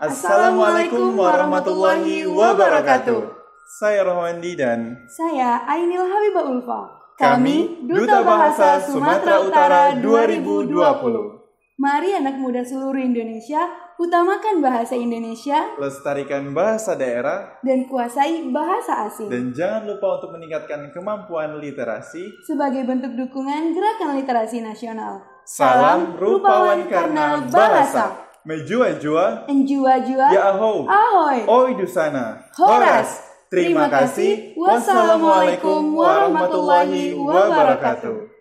Assalamualaikum warahmatullahi wabarakatuh. Saya Rohandi dan saya Ainil Habibah Ulfa. Kami Duta Bahasa Sumatera Utara 2020. Mari anak muda seluruh Indonesia utamakan bahasa Indonesia, lestarikan bahasa daerah, dan kuasai bahasa asing. Dan jangan lupa untuk meningkatkan kemampuan literasi sebagai bentuk dukungan gerakan literasi nasional. Salam rupawan karena bahasa. Mejua jua. Enjua jua. Ya aho. Ahoy. Oi sana, Horas. Terima, Terima kasih. Wassalamualaikum warahmatullahi wabarakatuh.